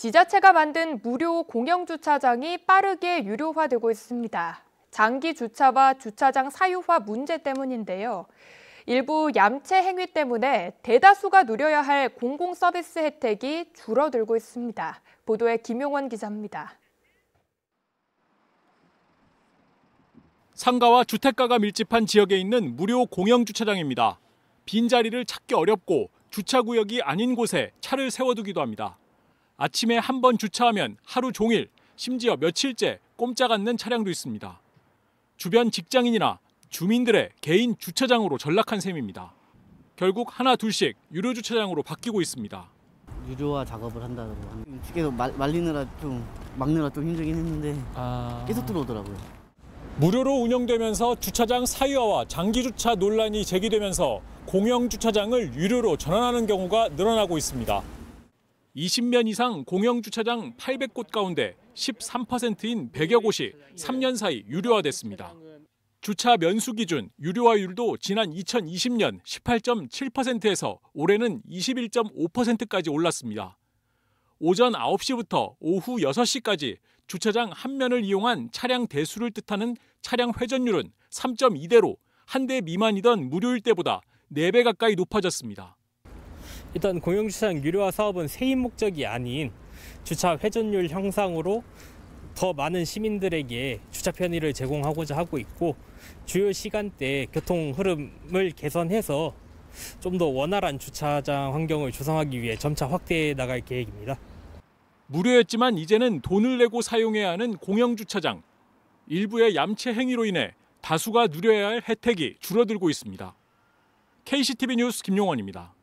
지자체가 만든 무료 공영주차장이 빠르게 유료화되고 있습니다. 장기 주차와 주차장 사유화 문제 때문인데요. 일부 얌체 행위 때문에 대다수가 누려야 할 공공 서비스 혜택이 줄어들고 있습니다. 보도에 김용원 기자입니다. 상가와 주택가가 밀집한 지역에 있는 무료 공영 주차장입니다. 빈자리를 찾기 어렵고 주차구역이 아닌 곳에 차를 세워두기도 합니다. 아침에 한 번 주차하면 하루 종일 심지어 며칠째 꼼짝 않는 차량도 있습니다. 주변 직장인이나 주민들의 개인 주차장으로 전락한 셈입니다. 결국 하나 둘씩 유료 주차장으로 바뀌고 있습니다. 유료화 작업을 한다고 계속 말, 말리느라 좀 막느라 좀 힘들긴 했는데 아... 계속 들어오더라고요. 무료로 운영되면서 주차장 사유화와 장기 주차 논란이 제기되면서 공영 주차장을 유료로 전환하는 경우가 늘어나고 있습니다. 20면 이상 공영주차장 800곳 가운데 13%인 100여 곳이 3년 사이 유료화됐습니다. 주차 면수 기준 유료화율도 지난 2020년 18.7%에서 올해는 21.5%까지 올랐습니다. 오전 9시부터 오후 6시까지 주차장 한 면을 이용한 차량 대수를 뜻하는 차량 회전율은 3.2대로 한 대 미만이던 무료일 때보다 4배 가까이 높아졌습니다. 일단 공영주차장 유료화 사업은 세입 목적이 아닌 주차 회전율 형상으로 더 많은 시민들에게 주차 편의를 제공하고자 하고 있고 주요 시간대 교통 흐름을 개선해서 좀 더 원활한 주차장 환경을 조성하기 위해 점차 확대해 나갈 계획입니다. 무료였지만 이제는 돈을 내고 사용해야 하는 공영주차장. 일부의 얌체 행위로 인해 다수가 누려야 할 혜택이 줄어들고 있습니다. KCTV 뉴스 김용원입니다.